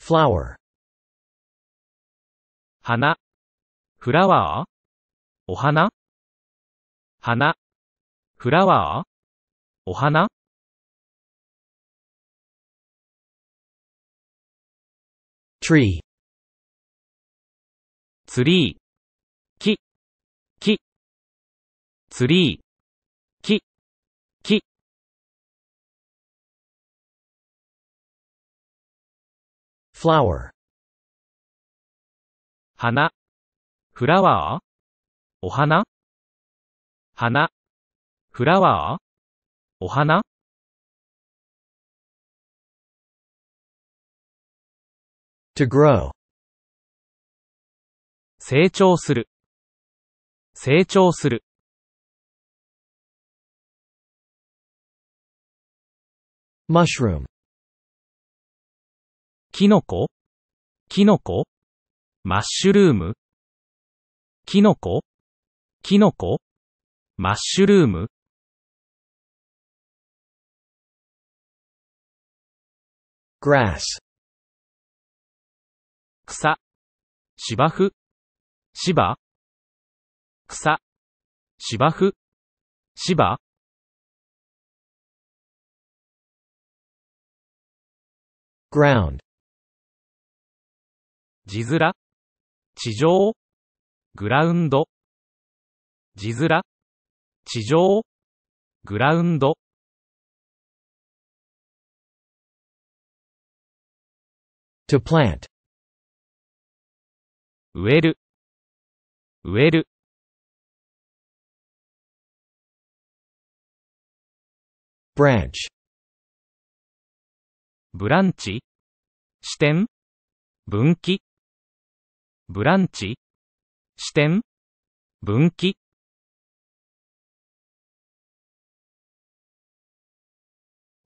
flower 花フラワーお花花フラワーお花ツリーツリー木木ツリー flower 花 flower hana. 花 flower hana. to grow 成長する成長する mushroom キノコキノコマッシュルームキノコキノコマッシュルームグラス草芝生芝草芝生芝 ground 地面地上グラウンド地面地上グラウンド To plant 植える植える branch ブランチ視点分岐ブランチ視点分岐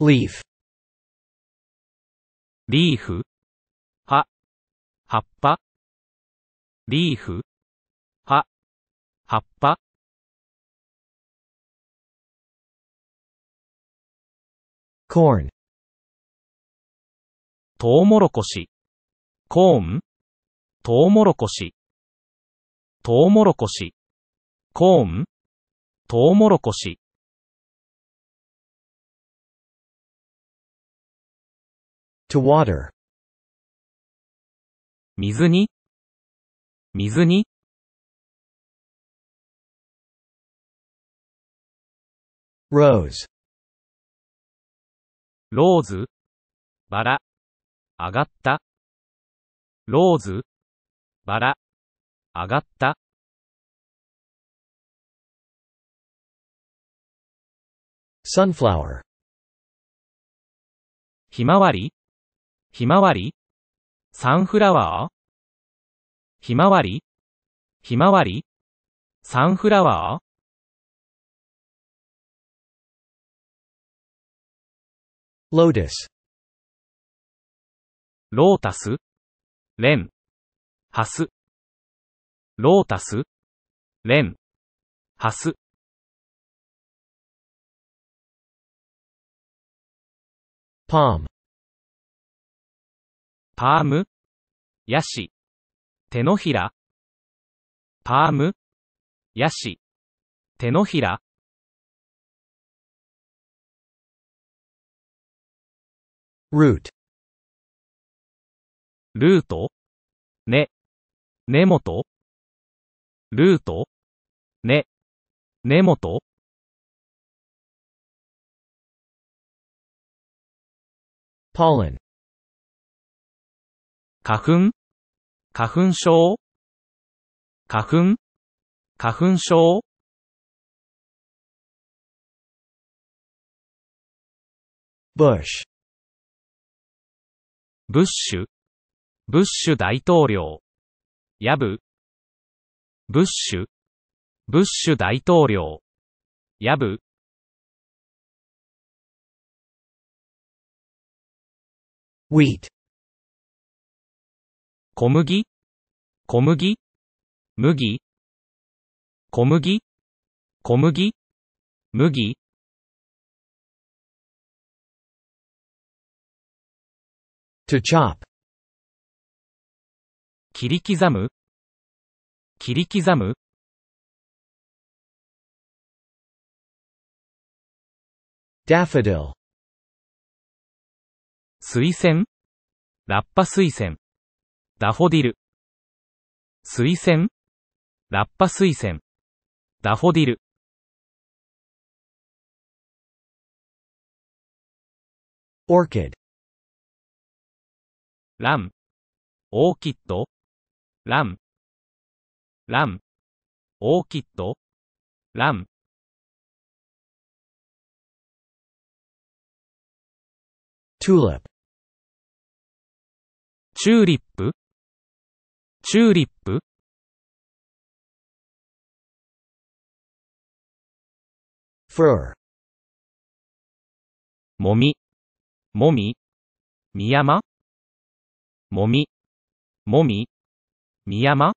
リーフリーフ葉葉っぱリーフ葉葉っぱコーントウモロコシコーントウモロコシ、トウモロコシ、コーン、トウモロコシ。to water 水に、水に。rose ローズ、バラ、上がった、ローズ、バラ、上がった。sunflower ひまわりひまわりサンフラワーひまわりひまわりサンフラワーロー t u ロータスレンハス。ロータス。レン。ハス。パーム。パーム。ヤシ。手のひら。パーム。ヤシ。手のひら。root ルート、ね、根本ルートね、根本ポーレン花粉花粉症花粉花粉症ブッシュブッシュ大統領ヤブ、ブッシュ、ブッシュ大統領、ヤブ、wheat 小麦小麦麦小麦小麦麦 to chop 切り刻む切り刻むダフォディル水仙ラッパ水仙ダフォディル水仙ラッパ水仙ダフォディル orchid ランオーキッドラン、ラン、オーキッド、ラン。チューリップ、チューリップチューリップフ u ー、もみもみみやまもみもみ深山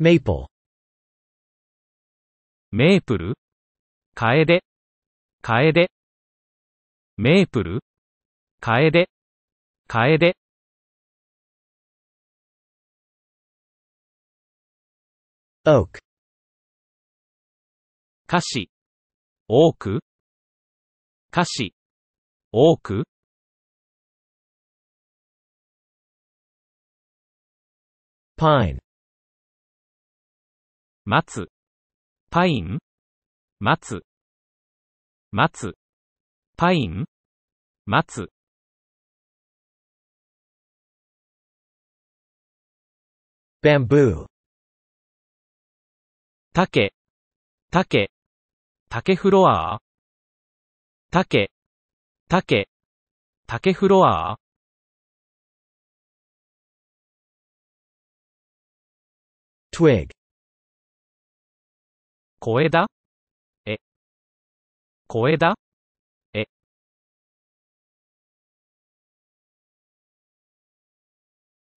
メイプルメープルカエデカエデメープルカエデカエデ Oak. 歌詞多く歌詞多く pine 松パイン松松パイン松バンブー竹竹竹フロア竹竹竹フロア twig 小枝え小枝え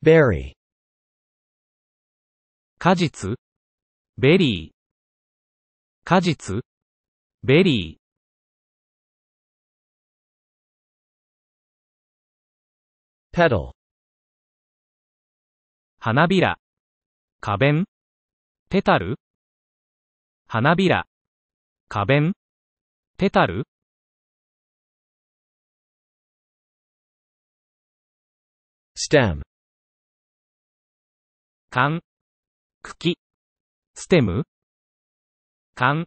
r リー果実ベリー果実ベリー petal 花びら花弁ペタル花びら花弁ペタルステム缶茎ステム缶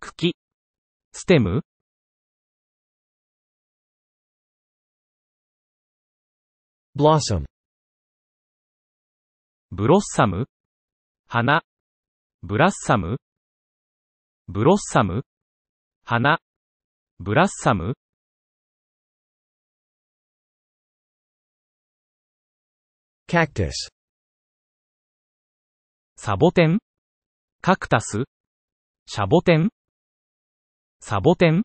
茎ステムブロッサムブロッサム花ブラッサムブロッサム花ブラッサムカクタスサボテンカクタスシャボテンサボテン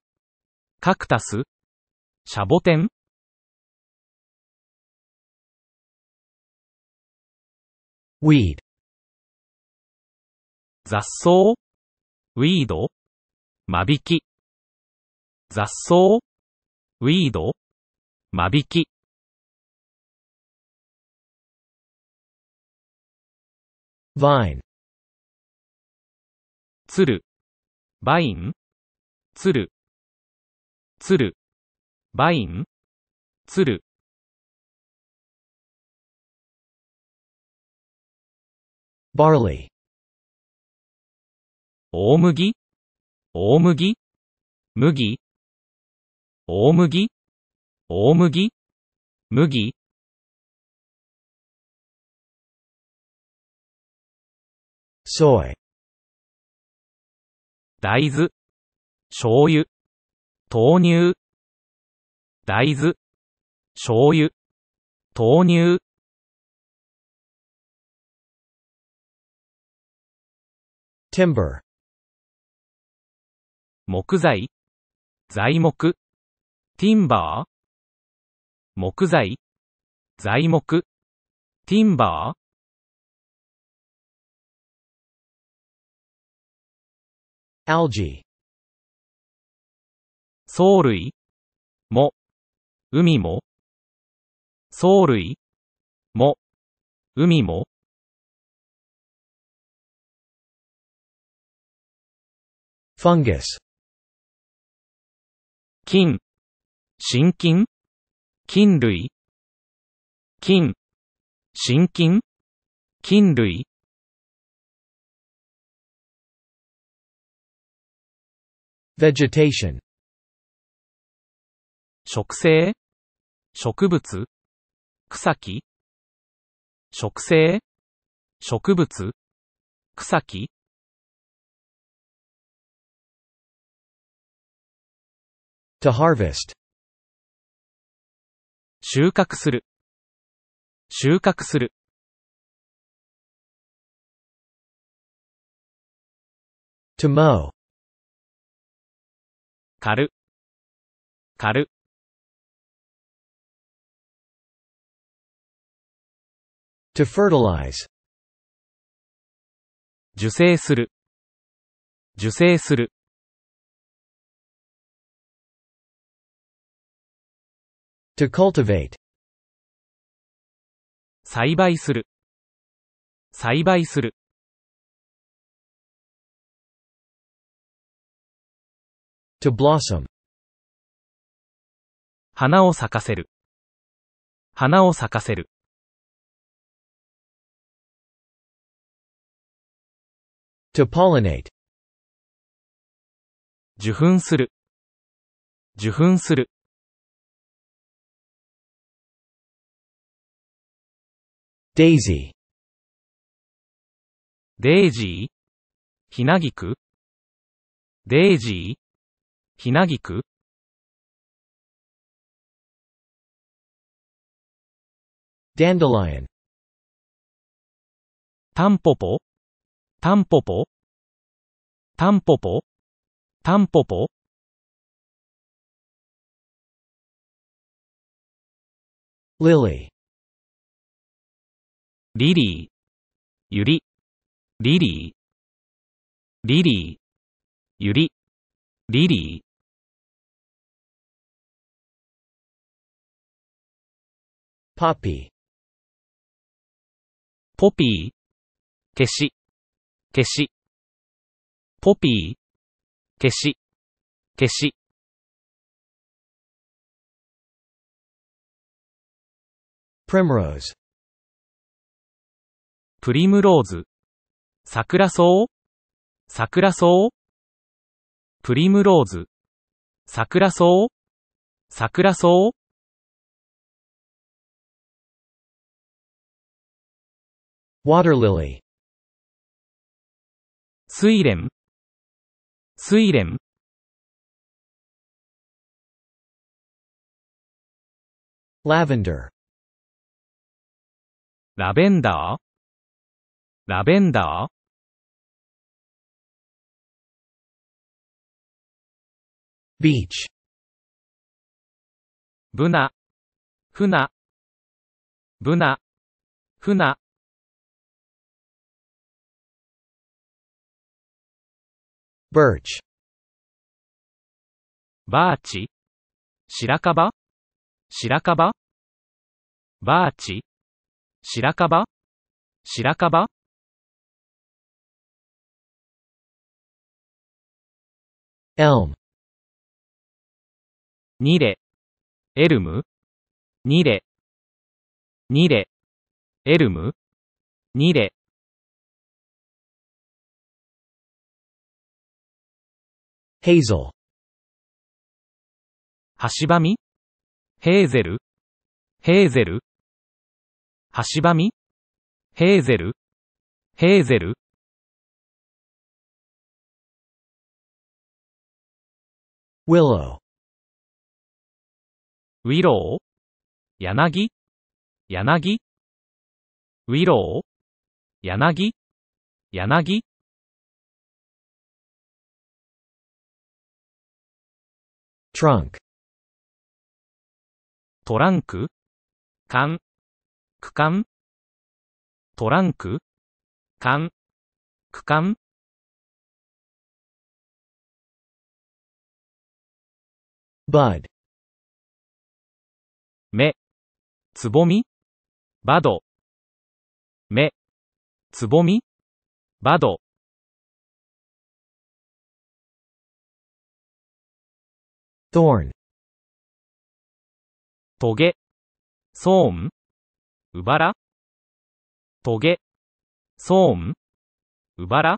カクタスシャボテンウィード雑草ウィード間引き雑草ウィード間引き i インつるバインつるつるバインつる barley 大麦大麦麦大麦大麦麦ソイ大豆醤油豆乳大豆醤油豆乳テ i m b 木材材木ティンバー木材材木ティンバーアルジ藻類も海も藻類も海もファンゲス金、真金菌類金、真菌菌類 vegetation 植生植物草木植生植物草木 To harvest. To mow 刈る刈る to fertilize 受精する受精する to cultivate 栽培する栽培する to blossom 花を咲かせる花を咲かせる to pollinate 受粉する受粉する Daisy デイジーひなぎくデイジーひなぎくダンドラインタンポポタンポポタンポポタンポポ Lily Didi. Yuri. Didi. Didi. Yuri. Didi. Poppy. Poppy. Keshi. Keshi. Poppy. Keshi. Keshi. Primrose. プリムローズ。桜草桜草プリムローズ。桜草桜草ワ a t e r l i 睡蓮睡蓮 l a v e ラベンダーラベンダービーチブナフナブナフナバーチバーチ白樺白樺バーチ白樺白樺 elm ニレエルムニレニレエルムニレヘイゼル橋ばみヘーゼルヘーゼル橋ばみヘーゼルヘーゼル willow ウィロー柳柳ウィロー柳柳トランクトランク缶区間トランク缶区間 bud 目つぼみバド目つぼみバドト h o r トゲソーンうばらトゲソーンうばら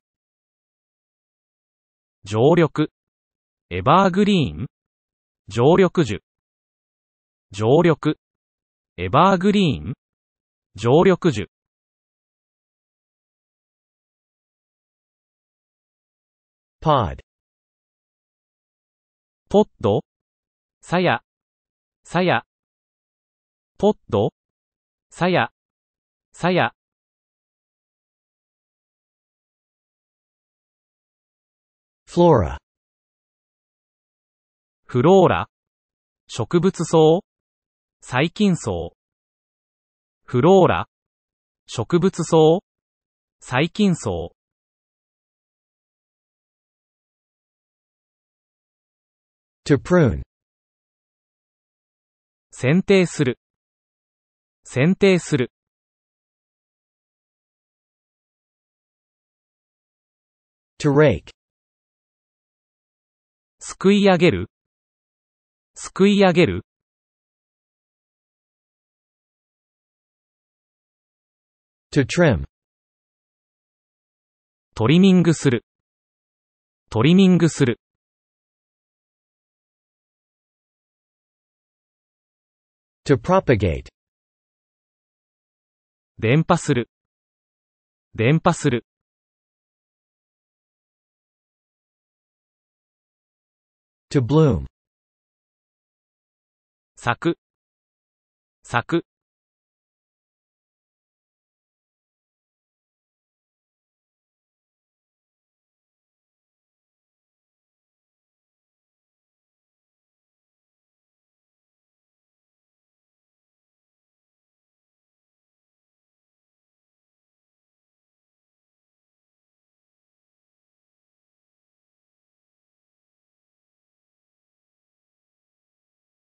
常緑、エバーグリーン、常緑樹、常緑、エバーグリーン、常緑樹。pod ポッド、さや、さや、ポッド、さや、さや。flora フローラ植物層細菌層フローラ植物層細菌層 to prune 剪定する剪定する to rake すくい上げるすくい上げるトリミングするトリミングする to propagate する電波する to bloom 咲く咲く